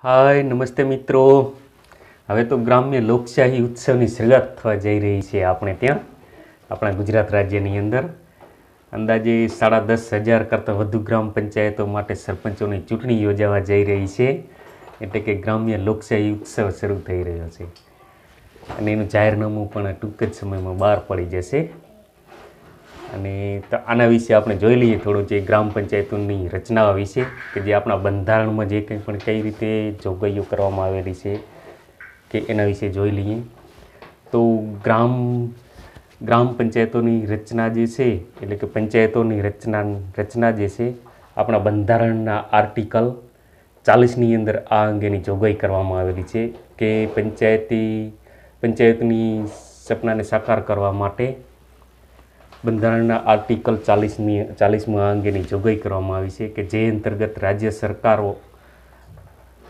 હાય નમસ્તે મિત્રો હવે તો ગ્રામ્ય લોકશાહી ઉત્સવની શરૂઆત થવા જઈ રહી છે આપણે ત્યાં આપણા ગુજરાત રાજ્યની અંદર અંદાજે સાડા દસ હજાર કરતાં વધુ ગ્રામ પંચાયતો માટે સરપંચોની ચૂંટણી યોજાવા જઈ રહી છે એટલે કે ગ્રામ્ય લોકશાહી ઉત્સવ શરૂ થઈ રહ્યો છે અને એનું જાહેરનામું પણ ટૂંક જ સમયમાં બહાર પડી જશે અને આના વિશે આપણે જોઈ લઈએ થોડું જે ગ્રામ પંચાયતોની રચના વિશે કે જે આપણા બંધારણમાં જે કંઈ પણ કઈ રીતે જોગવાઈઓ કરવામાં આવેલી છે કે એના વિશે જોઈ લઈએ તો ગ્રામ ગ્રામ પંચાયતોની રચના જે છે એટલે કે પંચાયતોની રચના રચના જે છે આપણા બંધારણના આર્ટિકલ ચાલીસની અંદર આ અંગેની જોગવાઈ કરવામાં આવેલી છે કે પંચાયતી પંચાયતની સપનાને સાકાર કરવા માટે બંધારણના આર્ટિકલ ચાલીસમી ચાલીસમાં આ અંગેની જોગવાઈ કરવામાં આવી છે કે જે અંતર્ગત રાજ્ય સરકારો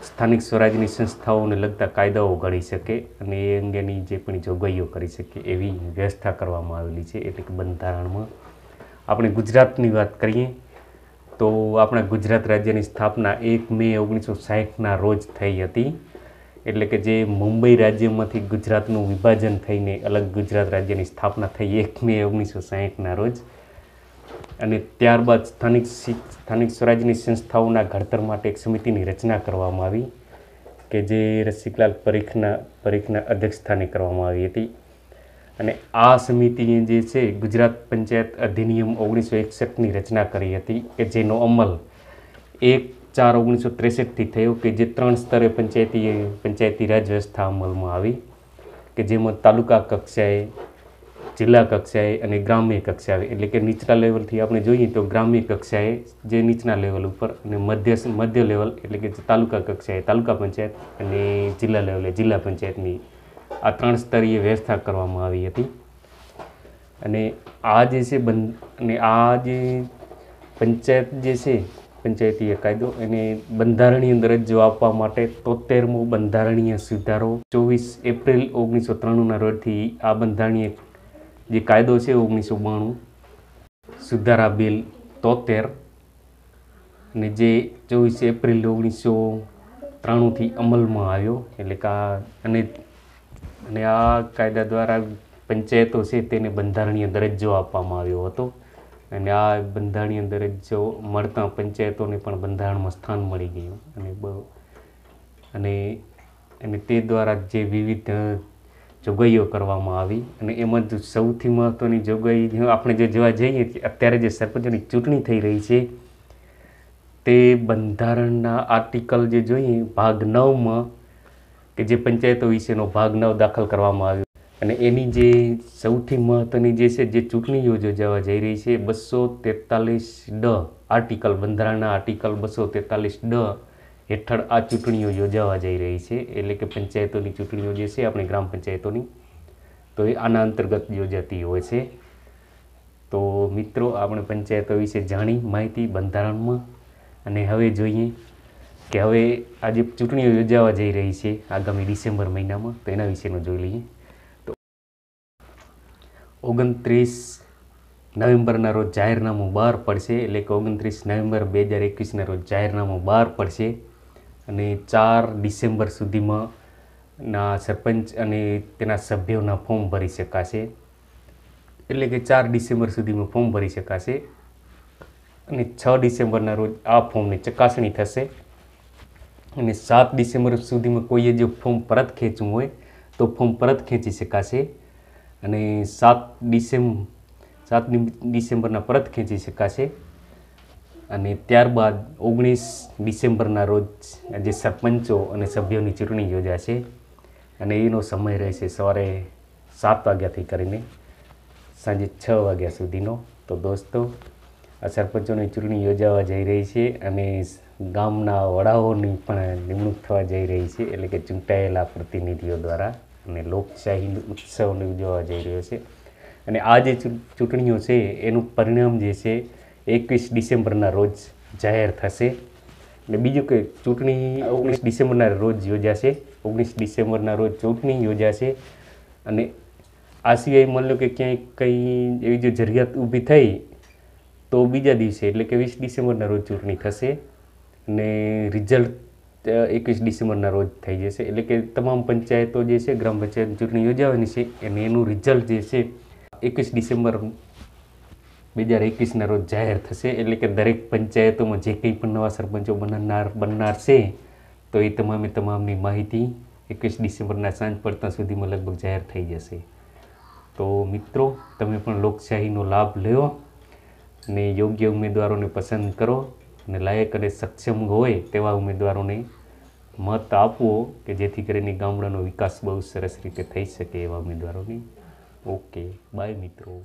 સ્થાનિક સ્વરાજની સંસ્થાઓને લગતા કાયદાઓ ઘડી શકે અને એ અંગેની જે પણ જોગવાઈઓ કરી શકે એવી વ્યવસ્થા કરવામાં આવેલી છે એટલે કે બંધારણમાં આપણે ગુજરાતની વાત કરીએ તો આપણા ગુજરાત રાજ્યની સ્થાપના એક મે ઓગણીસો સાહીઠના રોજ થઈ હતી એટલે કે જે મુંબઈ રાજ્યમાંથી ગુજરાતનું વિભાજન થઈને અલગ ગુજરાત રાજ્યની સ્થાપના થઈ એક મે ઓગણીસો સાહીઠના રોજ અને ત્યારબાદ સ્થાનિક સ્થાનિક સ્વરાજ્યની સંસ્થાઓના ઘડતર માટે એક સમિતિની રચના કરવામાં આવી કે જે રસિકલાલ પરીખના પરીખના અધ્યક્ષસ્થાને કરવામાં આવી હતી અને આ સમિતિએ જે છે ગુજરાત પંચાયત અધિનિયમ ઓગણીસો એકસઠની રચના કરી હતી કે જેનો અમલ એક ચાર ઓગણીસો ત્રેસઠથી થયો કે જે ત્રણ સ્તરે પંચાયતી પંચાયતી રાજ વ્યવસ્થા અમલમાં આવી કે જેમાં તાલુકા કક્ષાએ જિલ્લા કક્ષાએ અને ગ્રામ્ય કક્ષાએ એટલે કે નીચલા લેવલથી આપણે જોઈએ તો ગ્રામ્ય કક્ષાએ જે નીચલા લેવલ ઉપર અને મધ્ય મધ્ય લેવલ એટલે કે તાલુકા કક્ષાએ તાલુકા પંચાયત અને જિલ્લા લેવલે જિલ્લા પંચાયતની આ ત્રણ સ્તરીય વ્યવસ્થા કરવામાં આવી હતી અને આ જે છે બંધ અને આ જે પંચાયત જે છે પંચાયતીય કાયદો એને બંધારણીય દરજ્જો આપવા માટે તોતેરમો બંધારણીય સુધારો ચોવીસ એપ્રિલ ઓગણીસો ત્રાણુંના રોજથી આ બંધારણીય જે કાયદો છે ઓગણીસો બાણું સુધારા બિલ તોતેર અને જે ચોવીસ એપ્રિલ ઓગણીસો ત્રાણુંથી અમલમાં આવ્યો એટલે કે આ અને અને આ કાયદા દ્વારા પંચાયતો છે તેને બંધારણીય દરજ્જો આપવામાં આવ્યો હતો અને આ બંધારણની અંદર જો મળતા પંચાયતોને પણ બંધારણમાં સ્થાન મળી ગયું અને બહુ અને અને તે દ્વારા જે વિવિધ જોગવાઈઓ કરવામાં આવી અને એમાં જ સૌથી મહત્ત્વની જોગવાઈ આપણે જે જોવા જઈએ અત્યારે જે સરપંચની ચૂંટણી થઈ રહી છે તે બંધારણના આર્ટિકલ જે જોઈએ ભાગ નવમાં કે જે પંચાયતો વિશેનો ભાગ નવ દાખલ કરવામાં આવ્યો અને એની જે સૌથી મહત્ત્વની જે છે જે ચૂંટણીઓ યોજાવા જઈ રહી છે બસો તેતાલીસ ડ આર્ટિકલ બંધારણના આર્ટિકલ બસો તેતાલીસ ડ હેઠળ આ ચૂંટણીઓ યોજાવા જઈ રહી છે એટલે કે પંચાયતોની ચૂંટણીઓ જે છે આપણે ગ્રામ પંચાયતોની તો એ આના અંતર્ગત યોજાતી હોય છે તો મિત્રો આપણે પંચાયતો વિશે જાણી માહિતી બંધારણમાં અને હવે જોઈએ કે હવે આ જે ચૂંટણીઓ યોજાવા જઈ રહી છે આગામી ડિસેમ્બર મહિનામાં તો એના વિશેનું જોઈ લઈએ ઓગણત્રીસ નવેમ્બરના રોજ જાહેરનામું બહાર પડશે એટલે કે ઓગણત્રીસ નવેમ્બર બે હજાર એકવીસના રોજ જાહેરનામું બહાર પડશે અને ચાર ડિસેમ્બર સુધીમાં ના સરપંચ અને તેના સભ્યોના ફોર્મ ભરી શકાશે એટલે કે ચાર ડિસેમ્બર સુધીમાં ફોર્મ ભરી શકાશે અને છ ડિસેમ્બરના રોજ આ ફોર્મની ચકાસણી થશે અને સાત ડિસેમ્બર સુધીમાં કોઈએ જો ફોર્મ પરત ખેંચવું હોય તો ફોર્મ પરત ખેંચી શકાશે અને સાત ડિસેમ્બર સાત ડિસેમ્બરના પરત ખેંચી શકાશે અને ત્યારબાદ ઓગણીસ ડિસેમ્બરના રોજ જે સરપંચો અને સભ્યોની ચૂંટણી યોજાશે અને એનો સમય રહેશે સવારે સાત વાગ્યાથી કરીને સાંજે છ વાગ્યા સુધીનો તો દોસ્તો આ સરપંચોની ચૂંટણી યોજાવા જઈ રહી છે અને ગામના વડાઓની પણ નિમણૂક થવા જઈ રહી છે એટલે કે ચૂંટાયેલા પ્રતિનિધિઓ દ્વારા અને લોકશાહી ઉત્સવને ઉજવવા જઈ રહ્યો છે અને આ જે ચૂંટણીઓ છે એનું પરિણામ જે છે એકવીસ ડિસેમ્બરના રોજ જાહેર થશે અને બીજું કે ચૂંટણી ઓગણીસ ડિસેમ્બરના રોજ યોજાશે ઓગણીસ ડિસેમ્બરના રોજ ચૂંટણી યોજાશે અને આ સિવાય માની લો કે ક્યાંય કંઈ એવી જો જરૂરિયાત ઊભી થઈ તો બીજા દિવસે એટલે કે વીસ ડિસેમ્બરના રોજ ચૂંટણી થશે અને રિઝલ્ટ એકવીસ ડિસેમ્બરના રોજ થઈ જશે એટલે કે તમામ પંચાયતો જે છે ગ્રામ પંચાયત ચૂંટણી યોજાવાની છે અને એનું રિઝલ્ટ જે છે એકવીસ ડિસેમ્બર બે હજાર એકવીસના રોજ જાહેર થશે એટલે કે દરેક પંચાયતોમાં જે કંઈ પણ નવા સરપંચો બનનાર બનનાર છે તો એ તમામે તમામની માહિતી એકવીસ ડિસેમ્બરના સાંજ પડતા સુધીમાં લગભગ જાહેર થઈ જશે તો મિત્રો તમે પણ લોકશાહીનો લાભ લો અને યોગ્ય ઉમેદવારોને પસંદ કરો અને લાયક અને સક્ષમ હોય તેવા ઉમેદવારોને મત આપવો કે જેથી કરીને ગામડાનો વિકાસ બહુ સરસ રીતે થઈ શકે એવા ઉમેદવારોને ઓકે બાય મિત્રો